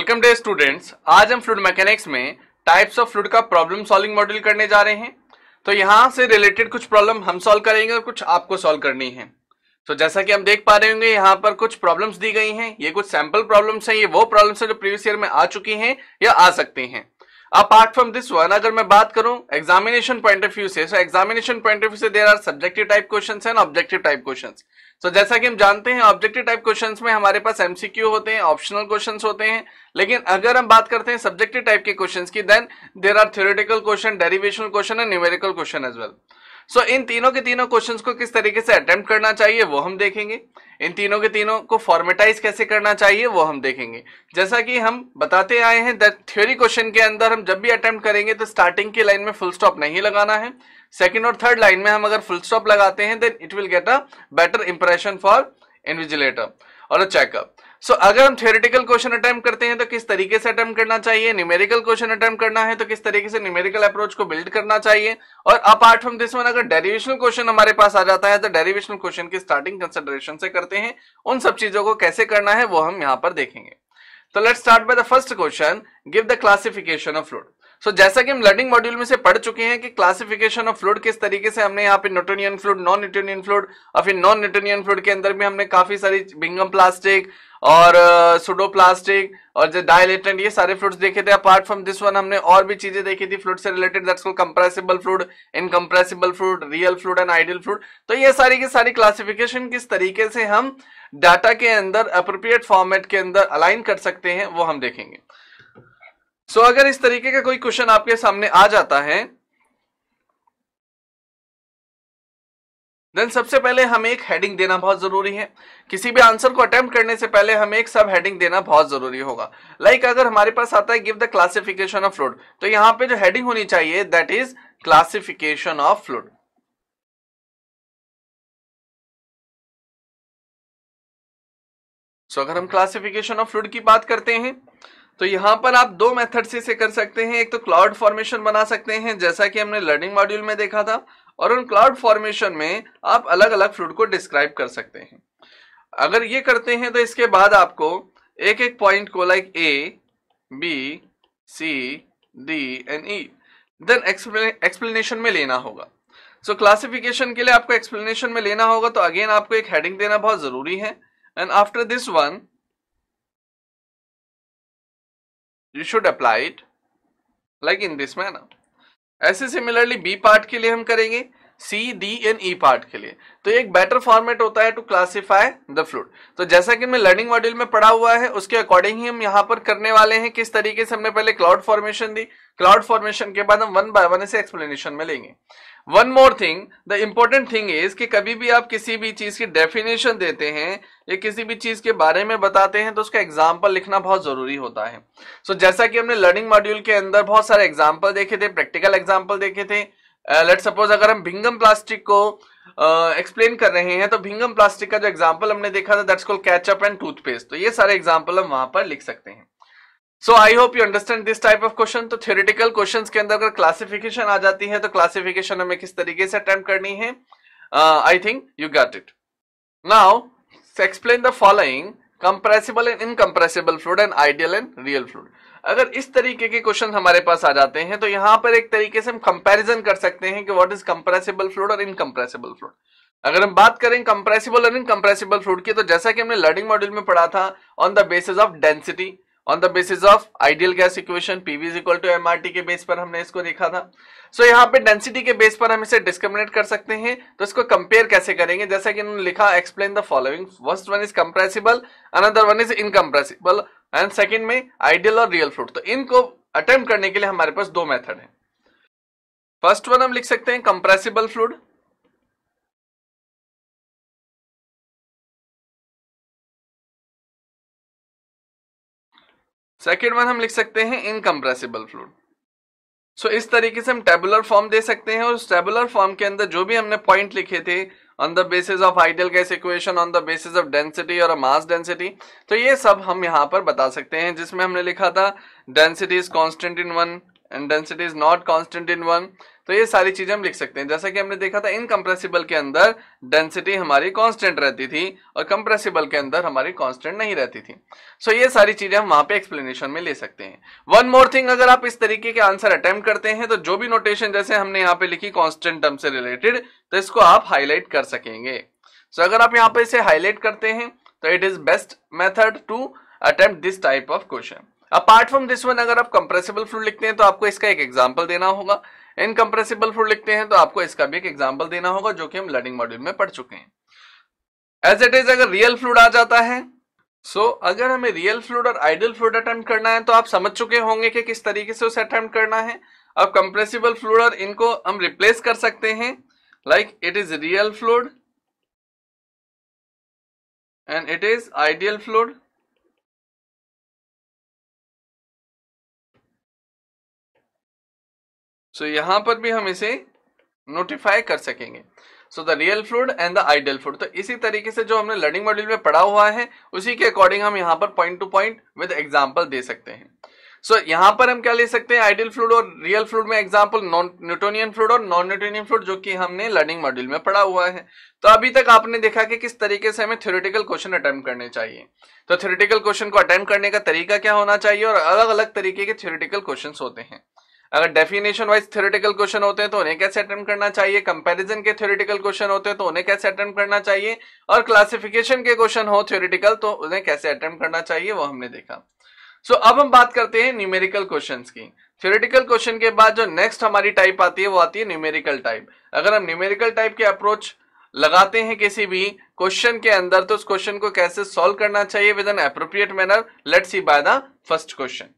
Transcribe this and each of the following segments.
Welcome day students आज हम fluid mechanics में टाइप्स ऑफ फ्लूड का प्रॉब्लम सॉल्विंग मॉडल करने जा रहे हैं तो यहाँ से रिलेटेड कुछ प्रॉब्लम हम सॉल्व करेंगे और कुछ आपको सॉल्व करनी है तो so, जैसा कि हम देख पा रहे होंगे यहाँ पर कुछ प्रॉब्लम्स दी गई हैं ये कुछ सैंपल प्रॉब्लम्स हैं ये वो प्रॉब्लम्स हैं जो प्रीवियस ईयर में आ चुकी हैं या आ सकती हैं अपार्ट फ्रॉम दिस वन अगर मैं बात करूं एग्जामिनेशन पॉइंट ऑफ व्यू से so examination point of view से there are subjective type question and objective type question so so, जैसा कि हम जानते हैं ऑब्जेक्टिव टाइप क्वेश्चंस में हमारे पास एमसीक्यू होते हैं ऑप्शनल क्वेश्चंस होते हैं लेकिन अगर हम बात करते हैं सब्जेक्टिव टाइप के क्वेश्चंस की then there are theoretical question derivational question and numerical question as well so so, इन तीनों के तीनों क्वेश्चन को किस तरीके से अटेम्प्ट करना चाहिए वो हम देखेंगे इन तीनों के तीनों को फॉर्मेटाइज कैसे करना चाहिए वो हम देखेंगे जैसा कि हम बताते आए हैं द थ्योरी क्वेश्चन के अंदर हम जब भी अटेम्प्ट करेंगे तो स्टार्टिंग की लाइन में फुल स्टॉप नहीं लगाना है सेकेंड और थर्ड लाइन में हम अगर फुल स्टॉप लगाते हैं then it will get a better impression for invigilator और अ चेकअप सो so, अगर हम थियोरिटिकल क्वेश्चन अटैम्प करते हैं तो किस तरीके से अटेम्प्ट करना चाहिए न्यूमेरिकल क्वेश्चन अटैम्प करना है तो किस तरीके से न्यूमेरिकल अप्रोच को बिल्ड करना चाहिए और अपार्ट फ्रॉम दिस वन अगर डेरिवेशनल क्वेश्चन हमारे पास आ जाता है तो डेरिवेशनल क्वेश्चन की स्टार्टिंग कंसिडरेशन से करते हैं उन सब चीजों को कैसे करना है वो हम यहाँ पर देखेंगे तो let start by the first question give the classification of fluid so so, जैसा कि हम लर्निंग मॉड्यूल में से पढ़ चुके हैं कि क्लासिफिकेशन ऑफ फ्लूड किस तरीके से हमने यहाँ पे Newtonian fluid non Newtonian fluid और फिर नॉन न्यूटोनियन फ्लूड के अंदर भी हमने काफी सारी बिंगम प्लास्टिक और सुडो uh, प्लास्टिक और जो डायलेटेंट ये सारे फ्लूड्स देखे थे अपार्ट फ्रॉम दिस वन हमने और भी चीजें देखी थी फ्लूड से रिलेटेड दैट्स को compressible fluid incompressible fluid real fluid and ideal fluid तो ये सारी की सारी क्लासिफिकेशन किस तरीके से हम डाटा के अंदर अप्रोप्रिएट फॉर्मेट के अंदर अलाइन कर सकते हैं वो हम देखेंगे सो so, अगर इस तरीके का कोई क्वेश्चन आपके सामने आ जाता है देन सबसे पहले हमें एक हेडिंग देना बहुत जरूरी है किसी भी आंसर को अटेम्प्ट करने से पहले हमें एक सब हेडिंग देना बहुत जरूरी होगा लाइक like अगर हमारे पास आता है give the classification of fluid तो यहां पे जो हेडिंग होनी चाहिए that is classification of fluid so अगर हम क्लासिफिकेशन ऑफ फ्लूड की बात करते हैं तो यहाँ पर आप दो मेथड से इसे कर सकते हैं एक तो क्लाउड फॉर्मेशन बना सकते हैं जैसा कि हमने लर्निंग मॉड्यूल में देखा था और उन क्लाउड फॉर्मेशन में आप अलग अलग फ्लूड को डिस्क्राइब कर सकते हैं अगर ये करते हैं तो इसके बाद आपको एक एक पॉइंट को like A B C D and E then explanation में लेना होगा सो so, क्लासिफिकेशन के लिए आपको एक्सप्लेनेशन में लेना होगा तो अगेन आपको एक हेडिंग देना बहुत ज़रूरी है and after this one you should apply it like in this manner ऐसे सिमिलरली बी पार्ट के लिए हम करेंगे C D and E part के लिए तो एक बेटर फॉर्मेट होता है टू क्लासिफाई द फ्लूड तो जैसा कि हमने लर्निंग मॉड्यूल में पढ़ा हुआ है उसके अकॉर्डिंग ही हम यहाँ पर करने वाले हैं किस तरीके से हमने पहले क्लाउड फॉर्मेशन दी क्लाउड फॉर्मेशन के बाद हम वन बाय वन इसे एक्सप्लेनेशन में लेंगे one more thing the important thing is कि कभी भी आप किसी भी चीज की डेफिनेशन देते हैं या किसी भी चीज के बारे में बताते हैं तो उसका एग्जाम्पल लिखना बहुत जरूरी होता है सो so, जैसा कि हमने लर्निंग मॉड्यूल के अंदर बहुत सारे एग्जाम्पल देखे थे प्रैक्टिकल एग्जाम्पल देखे थे लेट uh, सपोज अगर हम भिंगम प्लास्टिक को एक्सप्लेन uh, कर रहे हैं तो भिंगम प्लास्टिक का जो एग्जाम्पल हमने देखा था that's called ketchup and toothpaste तो ये सारे एग्जाम्पल हम वहां पर लिख सकते हैं so I hope you understand this type of question तो थ्योरेटिकल क्वेश्चन के अंदर अगर क्लासिफिकेशन आ जाती है तो क्लासिफिकेशन हमें किस तरीके से अटेम्प्ट करनी है I think you get it now explain the following compressible and incompressible fluid and ideal and real fluid अगर इस तरीके के क्वेश्चन हमारे पास आ जाते हैं तो यहाँ पर एक तरीके से हम कंपैरिजन कर सकते हैं कि व्हाट इज कंप्रेसिबल फ्लूड और इनकम्प्रेसिबल फ्लूड अगर हम बात करें कंप्रेसिबल और इनकम्प्रेसिबल फ्लूड की तो जैसा कि हमने लर्निंग मॉड्यूल में पढ़ा था on the basis of density on the basis of ideal gas equation PV is equal to M के बेस पर हमने इसको देखा था सो so, यहाँ पे डेंसिटी के बेस पर हम इसे डिस्क्रिमिनेट कर सकते हैं तो इसको कंपेयर कैसे करेंगे जैसा कि उन्होंने लिखा explain the following first one is compressible another one is incompressible and second में आइडियल और रियल फ्रूट तो इनको अटेम्प्ट करने के लिए हमारे पास दो मेथड है फर्स्ट वन हम लिख सकते हैं कंप्रेसिबल फ्लूड सेकेंड वन हम लिख सकते हैं इनकम्प्रेसिबल फ्लूड सो इस तरीके से हम टेबुलर फॉर्म दे सकते हैं और उस टेबुलर फॉर्म के अंदर जो भी हमने पॉइंट लिखे थे on the basis of ideal gas equation on the basis of density और मास डेंसिटी तो ये सब हम यहाँ पर बता सकते हैं जिसमें हमने लिखा था density is constant in one and density is not constant in one तो ये सारी चीजें हम लिख सकते हैं जैसा कि हमने देखा था इनकम्प्रेसिबल के अंदर डेंसिटी हमारी कांस्टेंट रहती थी और कंप्रेसिबल के अंदर हमारी कांस्टेंट नहीं रहती थी सो so ये सारी चीजें हम वहां पे एक्सप्लेनेशन में ले सकते हैं वन मोर थिंग अगर आप इस तरीके के आंसर अटेम्प्ट करते हैं तो जो भी नोटेशन जैसे हमने यहाँ पे लिखी कॉन्स्टेंट टर्म से रिलेटेड तो इसको आप हाईलाइट कर सकेंगे सो so अगर आप यहाँ पे इसे हाईलाइट करते हैं तो it is best method to attempt this type of question apart from this one अगर आप कंप्रेसिबल फ्लूड लिखते हैं तो आपको इसका एक एग्जाम्पल देना होगा इनकम्प्रेसिबल फ्लूड लिखते हैं तो आपको इसका भी एक एग्जाम्पल देना होगा जो कि हम लर्निंग मॉड्यूल में पढ़ चुके हैं एज इट इज अगर रियल फ्लूड आ जाता है सो so, अगर हमें रियल फ्लूड और आइडियल फ्लूड अटेम्प्ट करना है तो आप समझ चुके होंगे कि किस तरीके से उसे अटेम्प्ट करना है अब कंप्रेसिबल फ्लूड और इनको हम रिप्लेस कर सकते हैं like it is real fluid and it is ideal fluid so so, यहाँ पर भी हम इसे नोटिफाई कर सकेंगे so the real fluid and the ideal fluid तो इसी तरीके से जो हमने लर्निंग मॉड्यूल में पढ़ा हुआ है उसी के अकॉर्डिंग हम यहाँ पर point to point with example दे सकते हैं सो so, यहाँ पर हम क्या ले सकते हैं आइडियल फ्लूड और रियल फ्लूड में एग्जाम्पल नॉन न्यूटोनियन फ्लूड और नॉन न्यूटोनियन फ्लूड जो कि हमने लर्निंग मॉड्यूल में पढ़ा हुआ है तो अभी तक आपने देखा कि किस तरीके से हमें थ्योरेटिकल क्वेश्चन अटेम्प्ट करने चाहिए तो थ्योरेटिकल क्वेश्चन को अटेम्प्ट करने का तरीका क्या होना चाहिए और अलग अलग तरीके के थ्योरेटिकल क्वेश्चन होते हैं अगर डेफिनेशन वाइज थ्योरेटिकल क्वेश्चन होते हैं तो उन्हें कैसे अटेम्प्ट करना चाहिए कंपैरिजन के थ्योरेटिकल क्वेश्चन होते हैं तो उन्हें कैसे अटेम्प्ट करना चाहिए और क्लासिफिकेशन के क्वेश्चन हो थ्योरेटिकल तो उन्हें कैसे अटेम्प्ट करना चाहिए वो हमने देखा सो so, अब हम बात करते हैं न्यूमेरिकल क्वेश्चन की थ्योरेटिकल क्वेश्चन के बाद जो नेक्स्ट हमारी टाइप आती है वो आती है न्यूमेरिकल टाइप अगर हम न्यूमेरिकल टाइप के अप्रोच लगाते हैं किसी भी क्वेश्चन के अंदर तो उस क्वेश्चन को कैसे सोल्व करना चाहिए with an appropriate manner let see by the first question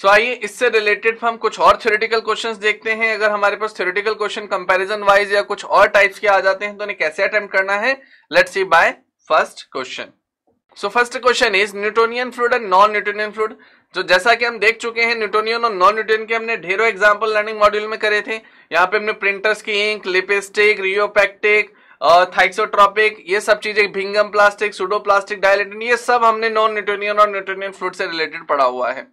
so so, आइए इससे रिलेटेड हम कुछ और थ्योरेटिकल क्वेश्चंस देखते हैं अगर हमारे पास थ्योरेटिकल क्वेश्चन कंपैरिजन वाइज या कुछ और टाइप्स के आ जाते हैं तो उन्हें कैसे अटेम्प्ट करना है let's see by first question so first question is Newtonian fluid and non Newtonian fluid जो जैसा कि हम देख चुके हैं न्यूटोनियन और नॉन न्यूटोनियन के हमने ढेरों एग्जाम्पल लर्निंग मॉड्यूल में करे थे यहाँ पे हमने प्रिंटर्स की इंक लिपस्टिक रियोपैक्टिक थाइक्सोट्रॉपिक ये सब चीजें भिंगम प्लास्टिक सुडो प्लास्टिक डायलेटिन ये सब हमने नॉन न्यूटोनियन और न्यूटोनियन फ्लूड से रिलेटेड पढ़ा हुआ है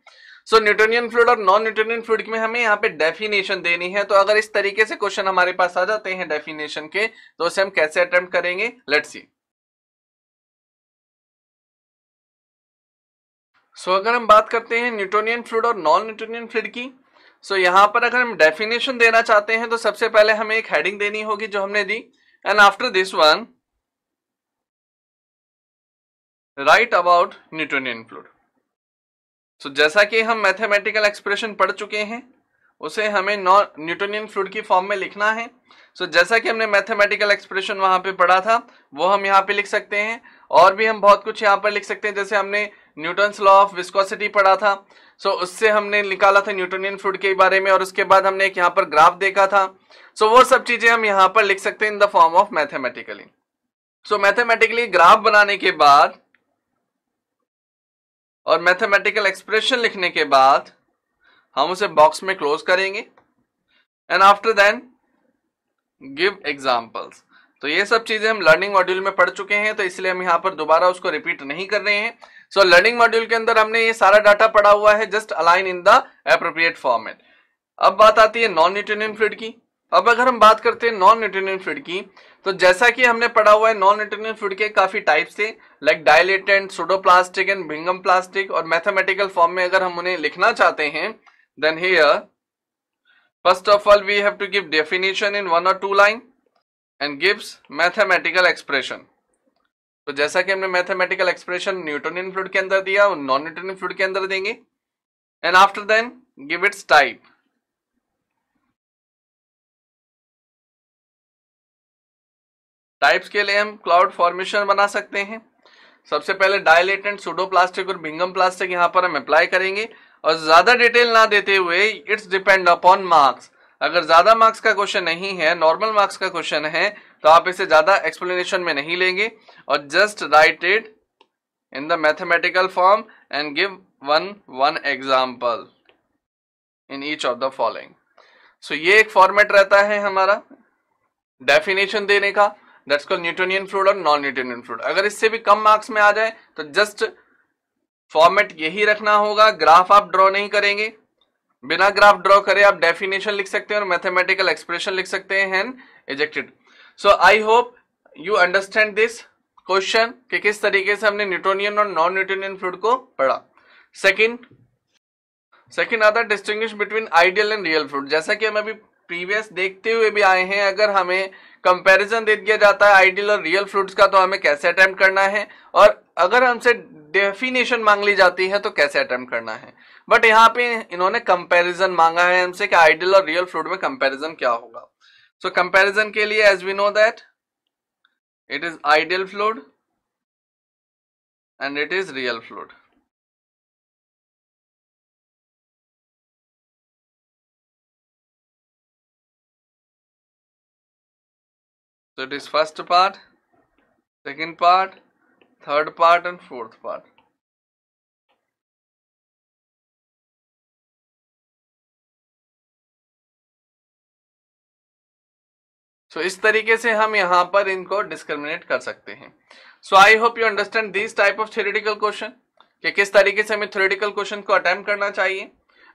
सो न्यूटोनियन फ्लूड और नॉन न्यूटोनियन फ्लूड में हमें यहाँ पे डेफिनेशन देनी है तो अगर इस तरीके से क्वेश्चन हमारे पास आ जाते हैं डेफिनेशन के तो उसे हम कैसे अटेम्प्ट करेंगे लेट्स सी सो अगर हम बात करते हैं न्यूटोनियन फ्लूड और नॉन न्यूटोनियन फ्लूड की सो so, यहाँ पर अगर हम डेफिनेशन देना चाहते हैं तो सबसे पहले हमें एक हेडिंग देनी होगी जो हमने दी and after this one write about Newtonian fluid तो जैसा कि हम मैथमेटिकल एक्सप्रेशन पढ़ चुके हैं उसे हमें नॉन न्यूटोनियन फ्लूड की फॉर्म में लिखना है सो so, जैसा कि हमने मैथमेटिकल एक्सप्रेशन वहां पे पढ़ा था वो हम यहाँ पे लिख सकते हैं और भी हम बहुत कुछ यहाँ पर लिख सकते हैं जैसे हमने न्यूटन्स लॉ ऑफ विस्कोसिटी पढ़ा था सो so, उससे हमने निकाला था न्यूटोनियन फ्लूड के बारे में और उसके बाद हमने एक यहाँ पर ग्राफ देखा था सो so, वो सब चीज़ें हम यहाँ पर लिख सकते हैं in the form of mathematically so mathematically graph बनाने के बाद और मैथमेटिकल एक्सप्रेशन लिखने के बाद हम उसे बॉक्स में क्लोज करेंगे and after then give examples तो ये सब चीजें हम लर्निंग मॉड्यूल में पढ़ चुके हैं तो इसलिए हम यहाँ पर दोबारा उसको रिपीट नहीं कर रहे हैं सो लर्निंग मॉड्यूल के अंदर हमने ये सारा डाटा पढ़ा हुआ है just align in the appropriate format अब बात आती है नॉन न्यूटोनियन फ्लूड की अब अगर हम बात करते हैं नॉन न्यूटोनियन फ्लूड की तो जैसा कि हमने पढ़ा हुआ है नॉन इंटरनल फ्लूड के काफ़ी टाइप्स थे लाइक डायलेटेंट सोडोप्लास्टिक एंड भिंगम प्लास्टिक और मैथमेटिकल फॉर्म में अगर हम उन्हें लिखना चाहते हैं then here first of all we have to give definition in one और two line and gives mathematical expression तो जैसा कि हमने मैथमेटिकल एक्सप्रेशन न्यूटोनियन फ्लूड के अंदर दिया नॉन न्यूटोनियन फ्लूड के अंदर देंगे and after then give its type types के लिए हम क्लाउड फॉर्मेशन बना सकते हैं सबसे पहले डायलेटेंट सुडो प्लास्टिक और बिंगम प्लास्टिक यहाँ पर हम अप्लाई करेंगे और ज़्यादा डिटेल ना देते हुए इट्स डिपेंड अपॉन मार्क्स अगर ज़्यादा मार्क्स का क्वेश्चन नहीं है नॉर्मल मार्क्स का क्वेश्चन है तो आप इसे ज़्यादा एक्सप्लेनेशन में नहीं लेंगे और just write it in the mathematical form and give one one example in each of the following so ये एक फॉर्मेट रहता है हमारा डेफिनेशन देने का दैट्स कॉल्ड न्यूटोनियन फ्लूड और नॉन न्यूटोनियन फ्लूड अगर इससे भी कम मार्क्स में आ जाए तो जस्ट फॉर्मेट यही रखना होगा ग्राफ आप ड्रॉ नहीं करेंगे बिना ग्राफ ड्रॉ करे आप डेफिनेशन लिख सकते हैं और मैथमेटिकल एक्सप्रेशन लिख सकते हैं एजेक्टेड so I hope you understand this question कि किस तरीके से हमने न्यूटोनियन और नॉन न्यूटोनियन फ्लूड को पढ़ा सेकंड सेकंड आता है distinguish between ideal and real fluid जैसा कि हम अभी प्रीवियस देखते हुए भी आए हैं अगर हमें कंपैरिजन दे दिया जाता है आइडियल और रियल फ्रूट्स का तो हमें कैसे अटेम्प्ट करना है और अगर हमसे डेफिनेशन मांग ली जाती है तो कैसे अटेम्प्ट करना है बट यहाँ पे इन्होंने कंपैरिजन मांगा है हमसे कि आइडियल और रियल फ्रूट में कंपैरिजन क्या होगा सो so, कंपैरिजन के लिए as we know that it is ideal fluid and it is real fluid so so it is first part second part third part and fourth part so इस तरीके से हम यहां पर इनको डिस्क्रिमिनेट कर सकते हैं so I hope you understand this type of theoretical question कि किस तरीके से हमें थ्योरेटिकल क्वेश्चन को अटेम्प्ट करना चाहिए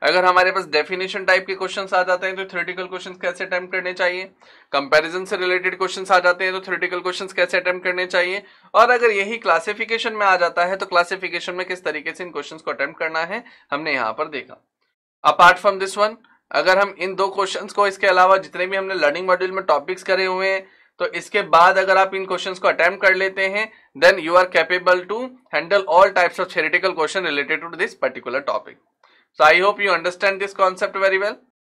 अगर हमारे पास डेफिनेशन टाइप के क्वेश्चन आ जाते हैं तो थ्योरेटिकल क्वेश्चन कैसे अटैम्प करने चाहिए कंपैरिजन से रिलेटेड क्वेश्चन आ जाते हैं तो थ्योरेटिकल क्वेश्चन कैसे अटेम्प्ट करने चाहिए और अगर यही क्लासिफिकेशन में आ जाता है तो क्लासिफिकेशन में किस तरीके से इन क्वेश्चन को अटैम्प्ट करना है हमने यहाँ पर देखा अपार्ट फ्रॉम दिस वन अगर हम इन दो क्वेश्चन को इसके अलावा जितने भी हमने लर्निंग मॉड्यूल में टॉपिक्स करे हुए हैं तो इसके बाद अगर आप इन क्वेश्चंस को अटेम्प्ट कर लेते हैं then you are capable to handle all types of theoretical question related to this particular topic So I hope you understand this concept very well.